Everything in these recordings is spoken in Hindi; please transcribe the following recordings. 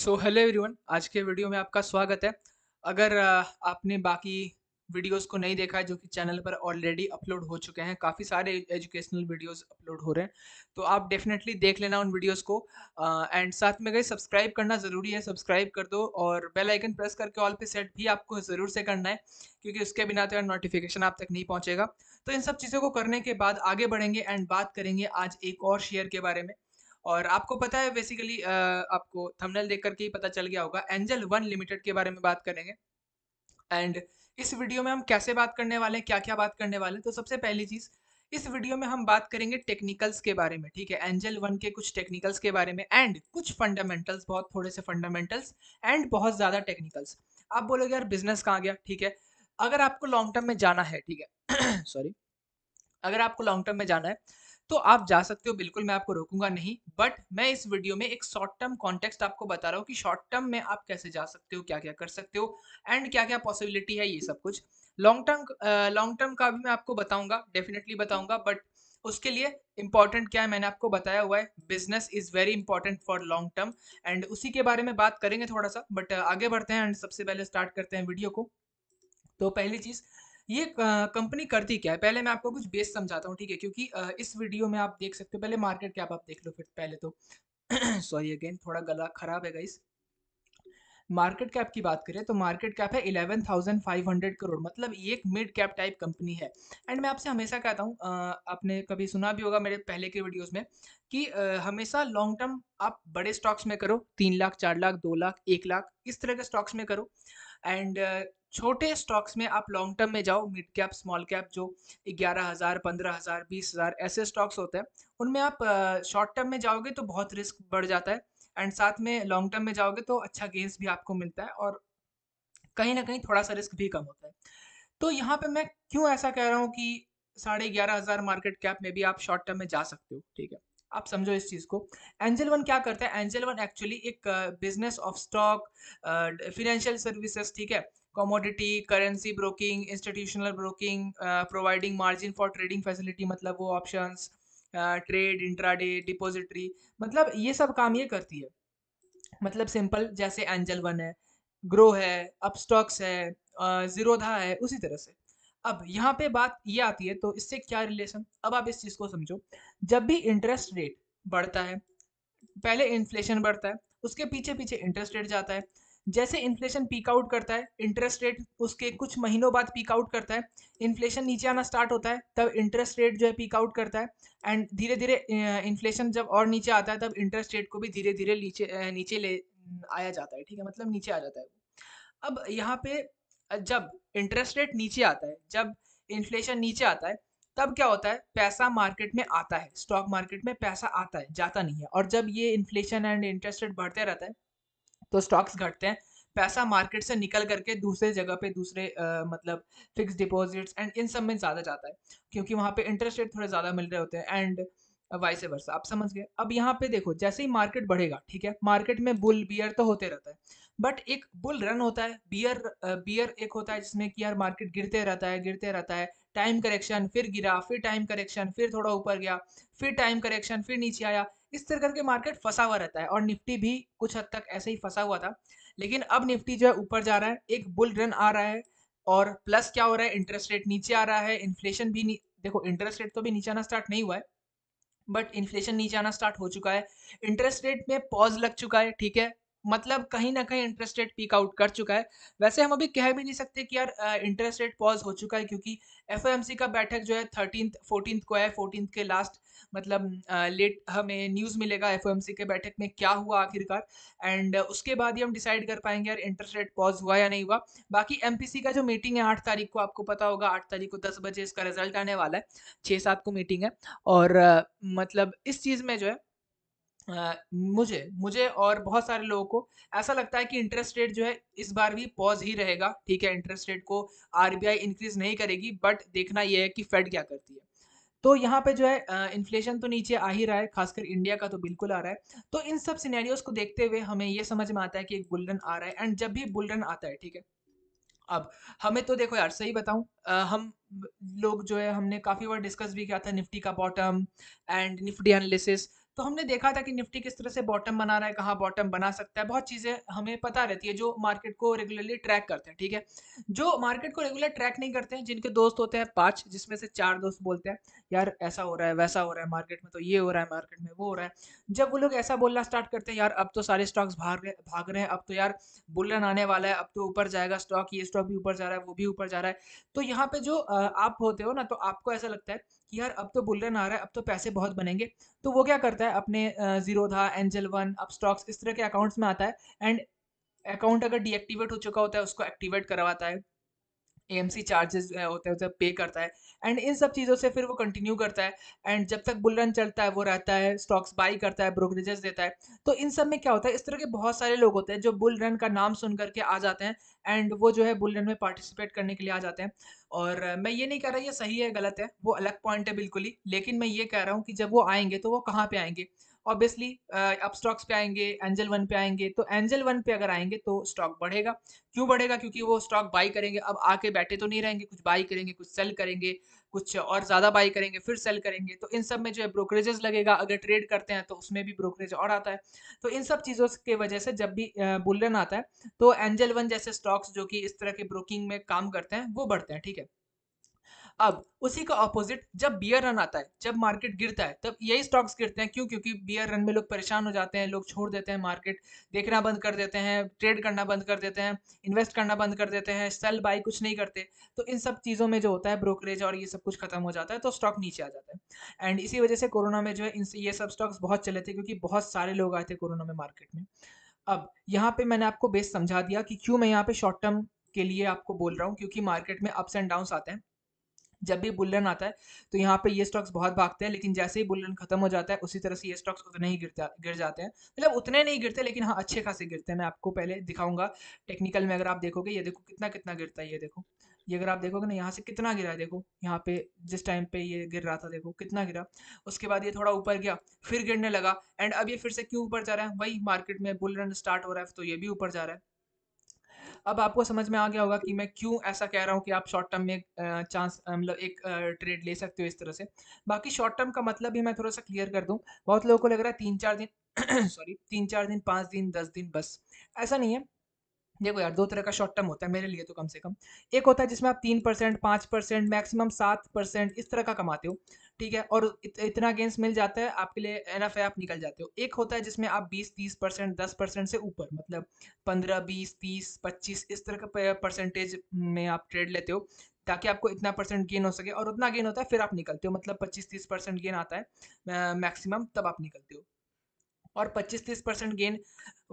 सो हेलो एवरीवन आज के वीडियो में आपका स्वागत है अगर आपने बाकी वीडियोस को नहीं देखा है जो कि चैनल पर ऑलरेडी अपलोड हो चुके हैं काफ़ी सारे एजुकेशनल वीडियोस अपलोड हो रहे हैं तो आप डेफिनेटली देख लेना उन वीडियोस को एंड साथ में गए सब्सक्राइब करना ज़रूरी है सब्सक्राइब कर दो और बेल आइकन प्रेस करके ऑल पे सेट भी आपको ज़रूर से करना है क्योंकि उसके बिना तो नोटिफिकेशन आप तक नहीं पहुँचेगा तो इन सब चीज़ों को करने के बाद आगे बढ़ेंगे एंड बात करेंगे आज एक और शेयर के बारे में और आपको पता है बेसिकली आपको थंबनेल देख करके ही पता चल गया होगा एंजल वन लिमिटेड के बारे में बात करेंगे एंड इस वीडियो में हम कैसे बात करने वाले हैं क्या क्या बात करने वाले हैं तो सबसे पहली चीज़ इस वीडियो में हम बात करेंगे टेक्निकल्स के बारे में ठीक है एंजल वन के कुछ टेक्निकल्स के बारे में एंड कुछ फंडामेंटल्स बहुत थोड़े से फंडामेंटल्स एंड बहुत ज़्यादा टेक्निकल्स आप बोलोगे यार बिजनेस कहाँ गया ठीक है अगर आपको लॉन्ग टर्म में जाना है ठीक है सॉरी अगर आपको लॉन्ग टर्म में जाना है तो आप जा सकते हो बिल्कुल मैं आपको रोकूंगा नहीं बट मैं इस वीडियो में एक शॉर्ट टर्म कॉन्टेक्स्ट आपको बता रहा हूँ कि शॉर्ट टर्म में आप कैसे जा सकते हो क्या क्या कर सकते हो एंड क्या क्या पॉसिबिलिटी है ये सब कुछ लॉन्ग टर्म लॉन्ग टर्म का भी मैं आपको बताऊंगा डेफिनेटली बताऊंगा बट उसके लिए इम्पोर्टेंट क्या है मैंने आपको बताया हुआ है business is very important for long term and उसी के बारे में बात करेंगे थोड़ा सा बट आगे बढ़ते हैं एंड सबसे पहले स्टार्ट करते हैं वीडियो को तो पहली चीज़ ये कंपनी करती क्या है पहले मैं आपको कुछ बेस समझाता हूँ ठीक है क्योंकि इस वीडियो में आप देख सकते हो पहले मार्केट कैप आप देख लो फिर पहले तो सॉरी अगेन थोड़ा गला खराब है गाइस मार्केट कैप की बात करें तो मार्केट कैप है 11,500 करोड़ मतलब ये एक मिड कैप टाइप कंपनी है एंड मैं आपसे हमेशा कहता हूँ आपने कभी सुना भी होगा मेरे पहले के वीडियोस में कि आ, हमेशा लॉन्ग टर्म आप बड़े स्टॉक्स में करो तीन लाख चार लाख दो लाख एक लाख इस तरह के स्टॉक्स में करो एंड छोटे स्टॉक्स में आप लॉन्ग टर्म में जाओ मिड कैप स्मॉल कैप जो ग्यारह हज़ार पंद्रह हज़ार बीस हज़ार ऐसे स्टॉक्स होते हैं उनमें आप शॉर्ट टर्म में जाओगे तो बहुत रिस्क बढ़ जाता है एंड साथ में लॉन्ग टर्म में जाओगे तो अच्छा गेंस भी आपको मिलता है और कहीं ना कहीं थोड़ा सा रिस्क भी कम होता है तो यहाँ पे मैं क्यों ऐसा कह रहा हूँ कि साढ़े ग्यारह हज़ार मार्केट कैप में भी आप शॉर्ट टर्म में जा सकते हो ठीक है आप समझो इस चीज़ को एंजल वन क्या करता है एंजल वन एक्चुअली एक business of stock financial services ठीक है commodity currency broking institutional broking providing margin for trading facility मतलब वो ऑप्शन ट्रेड इंट्राडे डिपोजिटरी मतलब ये सब काम ये करती है मतलब सिंपल जैसे एंजल वन है ग्रो है अपस्टॉक्स है जीरोधा uh, है उसी तरह से अब यहाँ पे बात ये आती है तो इससे क्या रिलेशन अब आप इस चीज़ को समझो जब भी इंटरेस्ट रेट बढ़ता है पहले इन्फ्लेशन बढ़ता है उसके पीछे पीछे इंटरेस्ट रेट जाता है जैसे इन्फ्लेशन पीक आउट करता है इंटरेस्ट रेट उसके कुछ महीनों बाद पीक आउट करता है इन्फ्लेशन नीचे आना स्टार्ट होता है तब इंटरेस्ट रेट जो है पीक आउट करता है एंड धीरे धीरे इन्फ्लेशन जब और नीचे आता है तब इंटरेस्ट रेट को भी धीरे धीरे नीचे नीचे ले आया जाता है ठीक है मतलब नीचे आ जाता है अब यहाँ पे जब इंटरेस्ट रेट नीचे आता है जब इन्फ्लेशन नीचे आता है तब क्या होता है पैसा मार्केट में आता है स्टॉक मार्केट में पैसा आता है जाता नहीं है और जब ये इन्फ्लेशन एंड इंटरेस्ट रेट बढ़ते रहता है तो स्टॉक्स घटते हैं पैसा मार्केट से निकल करके दूसरे जगह पे दूसरे आ, मतलब फिक्स डिपॉजिट्स एंड इन सब में ज़्यादा जाता है क्योंकि वहाँ पे इंटरेस्ट रेट थोड़े ज़्यादा मिल रहे होते हैं एंड वाइस वर्सा आप समझ गए अब यहाँ पे देखो जैसे ही मार्केट बढ़ेगा ठीक है मार्केट में बुल बियर तो होते रहता है बट एक बुल रन होता है बियर बियर एक होता है जिसमें कि यार मार्केट गिरते रहता है गिरते रहता है टाइम करेक्शन फिर गिरा फिर टाइम करेक्शन फिर थोड़ा ऊपर गया फिर टाइम करेक्शन फिर नीचे आया इस तरह करके मार्केट फंसा हुआ रहता है और निफ्टी भी कुछ हद तक ऐसे ही फंसा हुआ था लेकिन अब निफ्टी जो है ऊपर जा रहा है एक बुल रन आ रहा है और प्लस क्या हो रहा है इंटरेस्ट रेट नीचे आ रहा है इन्फ्लेशन भी देखो इंटरेस्ट रेट तो भी नीचे आना स्टार्ट नहीं हुआ है बट इन्फ्लेशन नीचे आना स्टार्ट हो चुका है इंटरेस्ट रेट में पॉज लग चुका है ठीक है मतलब कहीं ना कहीं इंटरेस्ट रेट पीक आउट कर चुका है वैसे हम अभी कह भी नहीं सकते कि यार इंटरेस्ट रेट पॉज हो चुका है क्योंकि एफ का बैठक जो है थर्टीन फोर्टीन को है फोर्टीन के लास्ट मतलब लेट हमें न्यूज़ मिलेगा एफ के बैठक में क्या हुआ आखिरकार एंड उसके बाद ही हम डिसाइड कर पाएंगे यार इंटरेस्ट रेट पॉज हुआ या नहीं हुआ बाकी एम का जो मीटिंग है आठ तारीख को आपको पता होगा आठ तारीख को दस बजे इसका रिजल्ट आने वाला है छः सात को मीटिंग है और मतलब इस चीज़ में जो है मुझे मुझे और बहुत सारे लोगों को ऐसा लगता है कि इंटरेस्ट रेट जो है इस बार भी पॉज ही रहेगा ठीक है इंटरेस्ट रेट को आर इंक्रीज नहीं करेगी बट देखना यह है कि फेड क्या करती है तो यहाँ पे जो है इन्फ्लेशन तो नीचे आ ही रहा है खासकर इंडिया का तो बिल्कुल आ रहा है तो इन सब सिनेरियोज को देखते हुए हमें ये समझ में आता है कि एक बुलरन आ रहा है एंड जब भी बुलरन आता है ठीक है अब हमें तो देखो यार सही बताऊं हम लोग जो है हमने काफ़ी बार डिस्कस भी किया था निफ्टी का बॉटम एंड निफ्टी एनालिसिस तो हमने देखा था कि निफ्टी किस तरह से बॉटम बना रहा है कहाँ बॉटम बना सकता है बहुत चीज़ें हमें पता रहती है जो मार्केट को रेगुलरली ट्रैक करते हैं ठीक है जो मार्केट को रेगुलर ट्रैक नहीं करते हैं जिनके दोस्त होते हैं पाँच जिसमें से चार दोस्त बोलते हैं यार ऐसा हो रहा है वैसा हो रहा है मार्केट में तो ये हो रहा है मार्केट में वो हो रहा है जब वो लोग ऐसा बोलना स्टार्ट करते हैं यार अब तो सारे स्टॉक्स भाग रहे भाग रहे हैं अब तो यार बुलन आने वाला है अब तो ऊपर जाएगा स्टॉक ये स्टॉक भी ऊपर जा रहा है वो भी ऊपर जा रहा है तो यहाँ पे जो आप होते हो ना तो आपको ऐसा लगता है कि यार अब तो रन आ रहा है अब तो पैसे बहुत बनेंगे तो वो क्या करता है अपने जीरोधा एंजल वन अब स्टॉक्स इस तरह के अकाउंट्स में आता है एंड अकाउंट अगर डीएक्टिवेट हो चुका होता है उसको एक्टिवेट करवाता है एएमसी चार्जेस होते हैं पे करता है एंड इन सब चीज़ों से फिर वो कंटिन्यू करता है एंड जब तक बुल रन चलता है वो रहता है स्टॉक्स बाई करता है ब्रोकरेजेस देता है तो इन सब में क्या होता है इस तरह के बहुत सारे लोग होते हैं जो बुल रन का नाम सुन करके आ जाते हैं एंड वो जो है बुल रन में पार्टिसिपेट करने के लिए आ जाते हैं और मैं ये नहीं कह रहा ये सही है गलत है वो अलग पॉइंट है बिल्कुल ही लेकिन मैं ये कह रहा हूँ कि जब वो आएंगे तो वो कहाँ पर आएंगे ऑब्वियसली अब स्टॉक्स पे आएंगे एंजल वन पे आएंगे तो एंजल वन पे अगर आएंगे तो स्टॉक बढ़ेगा क्यों बढ़ेगा क्योंकि वो स्टॉक बाई करेंगे अब आके बैठे तो नहीं रहेंगे कुछ बाई करेंगे कुछ सेल करेंगे कुछ और ज़्यादा बाई करेंगे फिर सेल करेंगे तो इन सब में जो है ब्रोकरेजेस लगेगा अगर ट्रेड करते हैं तो उसमें भी ब्रोकरेज और आता है तो इन सब चीज़ों के वजह से जब भी बुलन uh, आता है तो एंजल वन जैसे स्टॉक्स जो कि इस तरह के ब्रोकिंग में काम करते हैं वो बढ़ते हैं ठीक है अब उसी का ऑपोजिट जब बियर रन आता है जब मार्केट गिरता है तब यही स्टॉक्स गिरते हैं क्यों क्योंकि बियर रन में लोग परेशान हो जाते हैं लोग छोड़ देते हैं मार्केट देखना बंद कर देते हैं ट्रेड करना बंद कर देते हैं इन्वेस्ट करना बंद कर देते हैं सेल बाई कुछ नहीं करते तो इन सब चीज़ों में जो होता है ब्रोकरेज और ये सब कुछ खत्म हो जाता है तो स्टॉक नीचे आ जाता है एंड इसी वजह से कोरोना में जो है ये सब स्टॉक्स बहुत चले थे क्योंकि बहुत सारे लोग आए थे कोरोना में मार्केट में अब यहाँ पे मैंने आपको बेस समझा दिया कि क्यों मैं यहाँ पे शॉर्ट टर्म के लिए आपको बोल रहा हूँ क्योंकि मार्केट में अप्स एंड डाउन्स आते हैं जब भी बुलरन आता है तो यहाँ पे ये स्टॉक्स बहुत भागते हैं लेकिन जैसे ही बुलरन खत्म हो जाता है उसी तरह से ये स्टॉक्स उतने ही गिरता गिर जाते हैं मतलब उतने नहीं गिरते लेकिन हाँ अच्छे खासे गिरते हैं मैं आपको पहले दिखाऊंगा टेक्निकल में अगर आप देखोगे ये देखो कितना कितना गिरता है ये देखो ये अगर आप देखोगे ना यहाँ से कितना गिरा है देखो यहाँ पे जिस टाइम पे ये गिर रहा था देखो कितना गिरा उसके बाद ये थोड़ा ऊपर गया फिर गिरने लगा एंड अब ये फिर से क्यों ऊपर जा रहा है वही मार्केट में बुल रन स्टार्ट हो रहा है तो ये भी ऊपर जा रहा है अब आपको समझ में आ गया होगा कि मैं क्यों ऐसा कह रहा हूँ कि आप शॉर्ट टर्म में चांस मतलब एक ट्रेड ले सकते हो इस तरह से बाकी शॉर्ट टर्म का मतलब भी मैं थोड़ा सा क्लियर कर दूँ बहुत लोगों को लग रहा है तीन चार दिन सॉरी तीन चार दिन पाँच दिन दस दिन बस ऐसा नहीं है देखो यार दो तरह का शॉर्ट टर्म होता है मेरे लिए तो कम से कम एक होता है जिसमें आप तीन परसेंट पाँच परसेंट मैक्सिमम सात परसेंट इस तरह का कमाते हो ठीक है और इत, इतना गेंस मिल जाता है आपके लिए एन एफ आप निकल जाते हो एक होता है जिसमें आप बीस तीस परसेंट दस परसेंट से ऊपर मतलब पंद्रह बीस तीस पच्चीस इस तरह का परसेंटेज में आप ट्रेड लेते हो ताकि आपको इतना परसेंट गेन हो सके और उतना गेन होता है फिर आप निकलते हो मतलब पच्चीस तीस परसेंट गेन आता है मैक्सिमम तब आप निकलते हो और 25-30 परसेंट गेन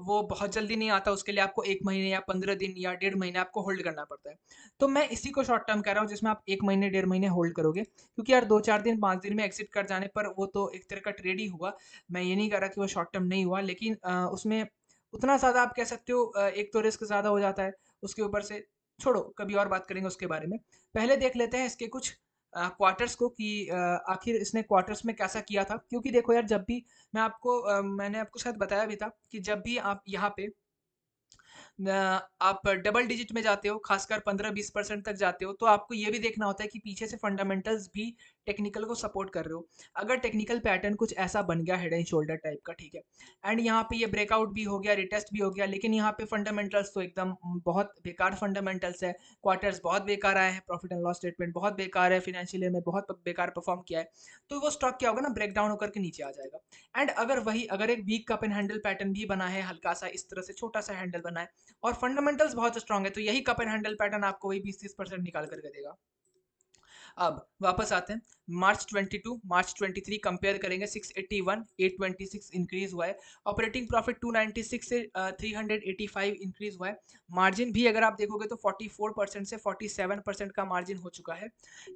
वो बहुत जल्दी नहीं आता उसके लिए आपको एक महीने या पंद्रह दिन या डेढ़ महीने आपको होल्ड करना पड़ता है तो मैं इसी को शॉर्ट टर्म कह रहा हूँ जिसमें आप एक महीने डेढ़ महीने होल्ड करोगे क्योंकि यार दो चार दिन पाँच दिन में एग्जिट कर जाने पर वो तो एक तरह का ट्रेड ही हुआ मैं ये नहीं कह रहा कि वो शॉर्ट टर्म नहीं हुआ लेकिन उसमें उतना ज़्यादा आप कह सकते हो एक तो रिस्क ज़्यादा हो जाता है उसके ऊपर से छोड़ो कभी और बात करेंगे उसके बारे में पहले देख लेते हैं इसके कुछ क्वार्टर्स को कि आखिर इसने क्वार्टर्स में कैसा किया था क्योंकि देखो यार जब भी मैं आपको मैंने आपको शायद बताया भी था कि जब भी आप यहाँ पे आप डबल डिजिट में जाते हो खासकर पंद्रह बीस परसेंट तक जाते हो तो आपको ये भी देखना होता है कि पीछे से फंडामेंटल्स भी टेक्निकल को सपोर्ट कर रहे हो अगर टेक्निकल पैटर्न कुछ ऐसा बन गया हेड एंड शोल्डर टाइप का ठीक है एंड यहाँ पे ये ब्रेकआउट भी हो गया रिटेस्ट भी हो गया लेकिन यहाँ पे फंडामेंटल्स तो एकदम बहुत बेकार फंडामेंटल्स है क्वार्टर्स बहुत बेकार आए हैं प्रॉफिट एंड लॉस स्टेटमेंट बहुत बेकार है फिनेंशियल में बहुत बेकार परफॉर्म किया है तो वो स्टॉक क्या होगा ना ब्रेक डाउन होकर के नीचे आ जाएगा एंड अगर वही अगर एक week cup and handle pattern भी बना है हल्का सा इस तरह से छोटा सा हैंडल बना है और फंडामेंटल्स बहुत स्ट्रांग है तो यही कप एंड हैंडल पैटर्न आपको वही बीस तीस परसेंट निकाल करके देगा अब वापस आते हैं मार्च 22 मार्च 23 कंपेयर करेंगे 681 826 इंक्रीज हुआ है ऑपरेटिंग प्रॉफिट 296 से uh, 385 इंक्रीज हुआ है मार्जिन भी अगर आप देखोगे तो 44 परसेंट से 47 परसेंट का मार्जिन हो चुका है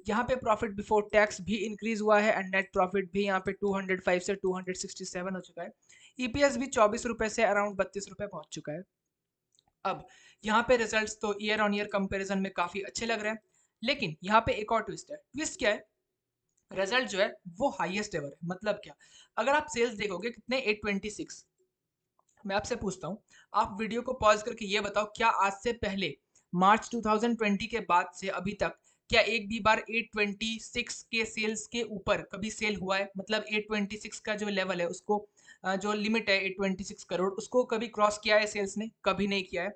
यहाँ पे प्रॉफिट बिफोर टैक्स भी इंक्रीज हुआ है एंड नेट प्रॉफिट भी यहाँ पे 205 से 267 हो चुका है ईपीएस e भी चौबीस रुपये से अराउंड बत्तीस रुपये पहुँच चुका है अब यहाँ पे रिजल्ट्स तो ईयर ऑन ईयर कंपैरिजन में काफ़ी अच्छे लग रहे हैं लेकिन यहाँ पे एक और ट्विस्ट है ट्विस्ट क्या है रिजल्ट जो है वो हाईएस्ट एवर है मतलब क्या अगर आप सेल्स देखोगे कितने 826 मैं आपसे पूछता हूँ आप वीडियो को पॉज करके ये बताओ क्या आज से पहले मार्च 2020 के बाद से अभी तक क्या एक भी बार 826 के सेल्स के ऊपर कभी सेल हुआ है मतलब 826 का जो लेवल है उसको जो लिमिट है 826 करोड़ उसको कभी क्रॉस किया है सेल्स ने कभी नहीं किया है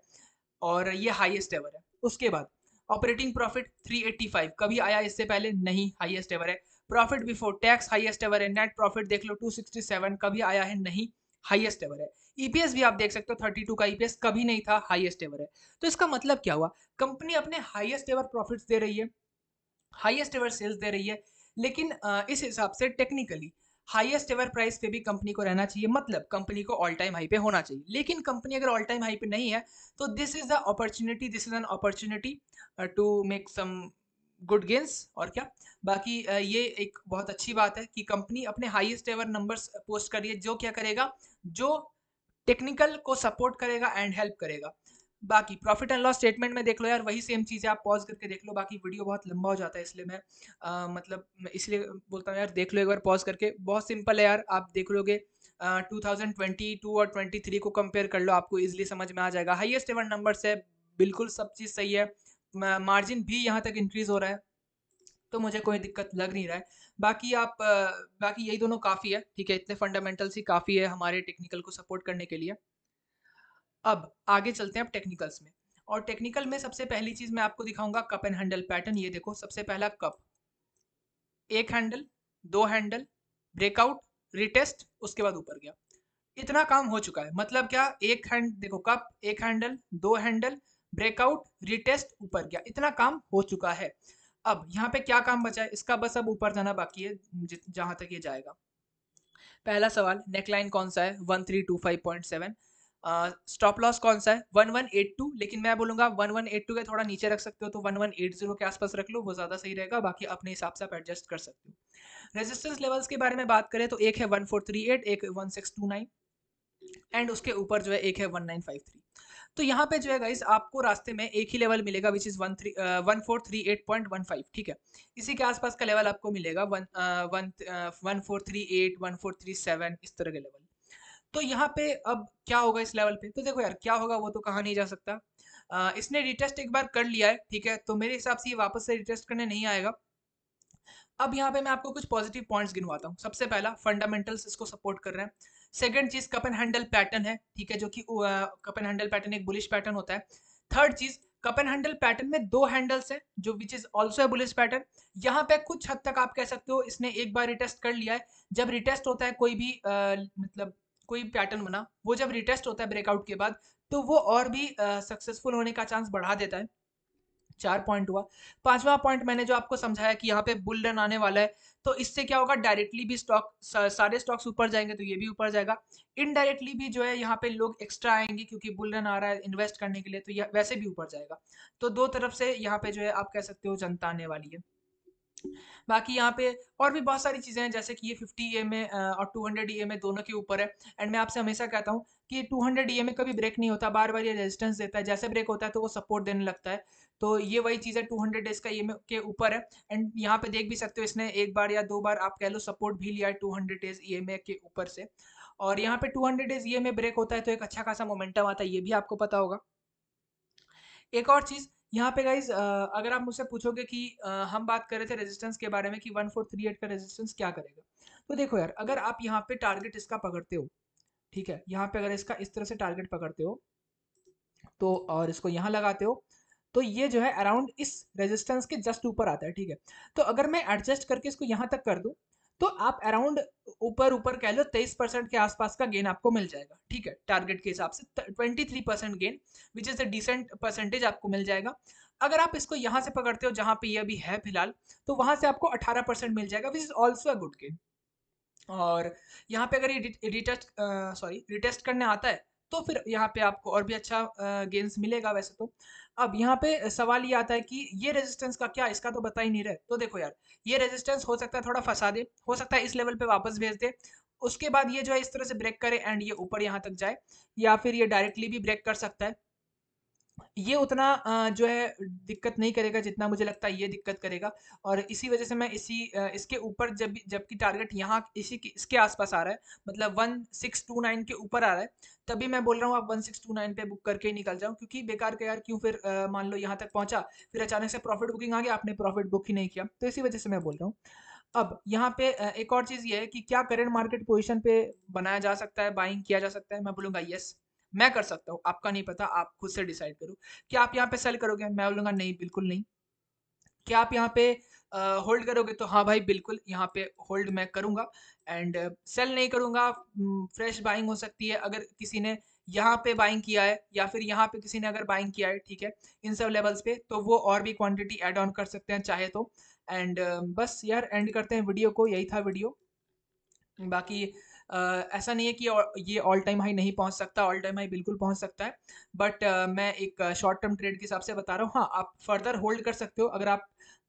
और ये हाईएस्ट एवर है उसके बाद ऑपरेटिंग प्रॉफिट 385 कभी आया इससे पहले नहीं हाईएस्ट एवर है profit before tax highest ever है नेट प्रॉफिट देख लो 267 कभी आया है नहीं हाईएस्ट एवर है ईपीएस e भी आप देख सकते हो 32 का ईपीएस e कभी नहीं था हाईएस्ट एवर है तो इसका मतलब क्या हुआ कंपनी अपने हाईएस्ट एवर प्रॉफिट्स दे रही है हाईएस्ट एवर सेल्स दे रही है लेकिन इस हिसाब से टेक्निकली हाईएस्ट एवर प्राइस पे भी कंपनी को रहना चाहिए मतलब कंपनी को ऑल टाइम हाई पे होना चाहिए लेकिन कंपनी अगर ऑल टाइम हाई पे नहीं है तो this is the opportunity this is an opportunity to make some good gains और क्या बाकी uh, ये एक बहुत अच्छी बात है कि कंपनी अपने हाईएस्ट एवर नंबर्स पोस्ट करिए जो क्या करेगा जो टेक्निकल को सपोर्ट करेगा एंड हेल्प करेगा बाकी प्रॉफिट एंड लॉस स्टेटमेंट में देख लो यार वही सेम चीज़ है आप पॉज करके देख लो बाकी वीडियो बहुत लंबा हो जाता है इसलिए मैं आ, मतलब इसलिए बोलता हूँ यार देख लो एक बार पॉज करके बहुत सिंपल है यार आप देख लोगे टू थाउजेंड ट्वेंटी टू और ट्वेंटी थ्री को कंपेयर कर लो आपको इजिली समझ में आ जाएगा हाइएस्ट एवर नंबर है बिल्कुल सब चीज़ सही है मार्जिन भी यहाँ तक इंक्रीज़ हो रहा है तो मुझे कोई दिक्कत लग नहीं रहा है बाकी आप बाकी यही दोनों काफ़ी है ठीक है इतने फंडामेंटल्स ही काफ़ी है हमारे टेक्निकल को सपोर्ट करने के लिए अब आगे चलते हैं अब टेक्निकल्स में और टेक्निकल में सबसे पहली चीज़ मैं आपको दिखाऊंगा कप एंड हैंडल पैटर्न ये देखो सबसे पहला कप एक हैंडल दो हैंडल ब्रेकआउट रिटेस्ट उसके बाद ऊपर गया इतना काम हो चुका है मतलब क्या एक हैंड देखो कप एक हैंडल दो हैंडल ब्रेकआउट रिटेस्ट ऊपर गया इतना काम हो चुका है अब यहाँ पे क्या काम बचा है इसका बस अब ऊपर जाना बाकी है जहां तक ये जाएगा पहला सवाल नेकलाइन कौन सा है one three two five point seven stop loss कौन सा है वन वन एट टू लेकिन मैं बोलूंगा वन वन एट टू के थोड़ा नीचे रख सकते हो तो वन वन एट जीरो के आसपास रख लो वो ज़्यादा सही रहेगा बाकी अपने हिसाब से आप एडजस्ट कर सकते हो रेजिस्टेंस लेवल्स के बारे में बात करें तो एक है वन फोर थ्री एट एक one six two nine and उसके ऊपर जो है एक है वन नाइन फाइव थ्री तो यहाँ पे जो है गाइस आपको रास्ते में एक ही लेवल मिलेगा which is one three one four three eight point one five ठीक है इसी के आसपास का लेवल आपको मिलेगा one one one four three eight one four three seven इस तरह के लेवल तो यहाँ पे अब क्या होगा इस लेवल पे तो देखो यार क्या होगा वो तो कहा नहीं जा सकता आ, इसने रिटेस्ट एक बार कर लिया है ठीक है तो मेरे हिसाब से ये वापस से रिटेस्ट करने नहीं आएगा अब यहाँ पे मैं आपको कुछ पॉजिटिव पॉइंट्स गिनवाता हूँ सबसे पहला फंडामेंटल्स इसको सपोर्ट कर रहे हैं सेकंड चीज कप एंड हैंडल पैटर्न है ठीक है जो कि कप एंड हैंडल पैटर्न एक बुलिश पैटर्न होता है थर्ड चीज कप एंड हैंडल पैटर्न में दो हैंडल्स हैं जो which is also a bullish pattern यहाँ पे कुछ हद तक आप कह सकते हो इसने एक बार रिटेस्ट कर लिया है जब रिटेस्ट होता है कोई भी आ, मतलब कोई पैटर्न बना वो जब रिटेस्ट होता है ब्रेकआउट के बाद तो वो और भी सक्सेसफुल होने का चांस बढ़ा देता है चार पॉइंट हुआ पांचवा पॉइंट मैंने जो आपको समझाया कि यहाँ पे बुल रन आने वाला है तो इससे क्या होगा डायरेक्टली भी स्टॉक सारे स्टॉक्स ऊपर जाएंगे तो ये भी ऊपर जाएगा इनडायरेक्टली भी जो है यहाँ पे लोग एक्स्ट्रा आएंगे क्योंकि बुल रन आ रहा है इन्वेस्ट करने के लिए तो वैसे भी ऊपर जाएगा तो दो तरफ से यहाँ पे जो है आप कह सकते हो जनता आने वाली है बाकी यहाँ पे और भी बहुत सारी चीज़ें हैं जैसे कि ये 50 ई में और 200 ई में दोनों के ऊपर है एंड मैं आपसे हमेशा कहता हूँ कि 200 ई में कभी ब्रेक नहीं होता बार बार ये रेजिस्टेंस देता है जैसे ब्रेक होता है तो वो सपोर्ट देने लगता है तो ये वही चीज़ है टू हंड्रेड डेज का ई के ऊपर है एंड यहाँ पे देख भी सकते हो इसने एक बार या दो बार आप कह लो सपोर्ट भी लिया है टू हंड्रेड डेज ई के ऊपर से और यहाँ पे two hundred days E break होता है तो एक अच्छा खासा मोमेंटम आता है ये भी आपको पता होगा एक और चीज़ यहाँ पे गाइज अगर आप मुझसे पूछोगे कि हम बात कर रहे थे रेजिस्टेंस के बारे में कि वन फोर थ्री एट का रेजिस्टेंस क्या करेगा तो देखो यार अगर आप यहाँ पे टारगेट इसका पकड़ते हो ठीक है यहाँ पे अगर इसका इस तरह से टारगेट पकड़ते हो तो और इसको यहाँ लगाते हो तो ये जो है अराउंड इस रेजिस्टेंस के जस्ट ऊपर आता है ठीक है तो अगर मैं एडजस्ट करके इसको यहाँ तक कर दूँ तो आप अराउंड ऊपर ऊपर कह लो तेईस परसेंट के आसपास का गेन आपको मिल जाएगा ठीक है टारगेट के हिसाब से twenty three percent gain which is a decent percentage आपको मिल जाएगा अगर आप इसको यहाँ से पकड़ते हो जहाँ पे ये अभी है फिलहाल तो वहां से आपको अठारह परसेंट मिल जाएगा which is also a good gain और यहाँ पे अगर ये रिटेस्ट सॉरी रिटेस्ट करने आता है तो फिर यहाँ पे आपको और भी अच्छा गेंस मिलेगा वैसे तो अब यहाँ पे सवाल ये आता है कि ये रेजिस्टेंस का क्या इसका तो बता ही नहीं रहे तो देखो यार ये रेजिस्टेंस हो सकता है थोड़ा फंसा दे हो सकता है इस लेवल पे वापस भेज दे उसके बाद ये जो है इस तरह से ब्रेक करे एंड ये ऊपर यहाँ तक जाए या फिर ये डायरेक्टली भी ब्रेक कर सकता है ये उतना जो है दिक्कत नहीं करेगा जितना मुझे लगता है ये दिक्कत करेगा और इसी वजह से मैं इसी इसके ऊपर जब जबकि टारगेट यहाँ इसी इसके आसपास आ रहा है मतलब वन सिक्स टू नाइन के ऊपर आ रहा है तभी मैं बोल रहा हूँ आप वन सिक्स टू नाइन पे बुक करके ही निकल जाऊँ क्योंकि बेकार का यार क्यों फिर मान लो यहाँ तक पहुँचा फिर अचानक से प्रॉफिट बुकिंग आ गया आपने प्रॉफिट बुक ही नहीं किया तो इसी वजह से मैं बोल रहा हूँ अब यहाँ पे एक और चीज़ ये है कि क्या करेंट मार्केट पोजिशन पे बनाया जा सकता है बाइंग किया जा सकता है मैं बोलूँगा येस मैं कर सकता हूँ आपका नहीं पता आप खुद से डिसाइड करो क्या आप यहाँ पे सेल करोगे मैं बोलूँगा नहीं बिल्कुल नहीं क्या आप यहाँ पे होल्ड uh, करोगे तो हाँ भाई बिल्कुल यहाँ पे होल्ड मैं करूँगा एंड सेल uh, नहीं करूँगा फ्रेश बाइंग हो सकती है अगर किसी ने यहाँ पे बाइंग किया है या फिर यहाँ पे किसी ने अगर बाइंग किया है ठीक है इन सब लेवल्स पे तो वो और भी क्वांटिटी एड ऑन कर सकते हैं चाहे तो एंड uh, बस यार एंड करते हैं वीडियो को यही था वीडियो बाकी ऐसा नहीं है कि ये ऑल टाइम हाई नहीं पहुंच सकता ऑल टाइम हाई बिल्कुल पहुंच सकता है बट मैं एक शॉर्ट टर्म ट्रेड के हिसाब से बता रहा हूँ हाँ आप फर्दर होल्ड कर सकते हो अगर आप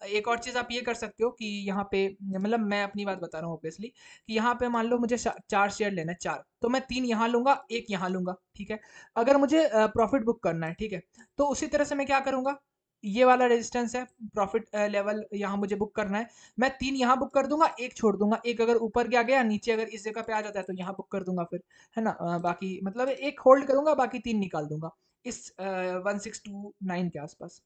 एक और चीज़ आप ये कर सकते हो कि यहाँ पे मतलब मैं अपनी बात बता रहा हूँ ऑब्वियसली कि यहाँ पे मान लो मुझे चार शेयर लेना है चार तो मैं तीन यहाँ लूंगा एक यहाँ लूंगा ठीक है अगर मुझे प्रॉफिट बुक करना है ठीक है तो उसी तरह से मैं क्या करूँगा ये वाला रेजिस्टेंस है प्रॉफिट लेवल यहाँ मुझे बुक करना है मैं तीन यहाँ बुक कर दूंगा एक छोड़ दूंगा एक अगर ऊपर गया गया नीचे अगर इस जगह पे आ जाता है तो यहाँ बुक कर दूंगा फिर है ना बाकी मतलब एक होल्ड करूंगा बाकी तीन निकाल दूंगा इस वन सिक्स टू नाइन के आसपास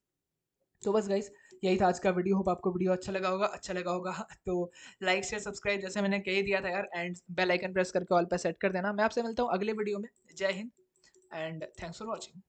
तो बस गाइस यही था आज का वीडियो होप आपको वीडियो अच्छा लगा होगा अच्छा लगा होगा तो लाइक शेयर सब्सक्राइब जैसे मैंने कह ही दिया था यार एंड बेल आइकन प्रेस करके ऑल पर सेट कर देना मैं आपसे मिलता हूँ अगले वीडियो में जय हिंद एंड थैंक्स फॉर वॉचिंग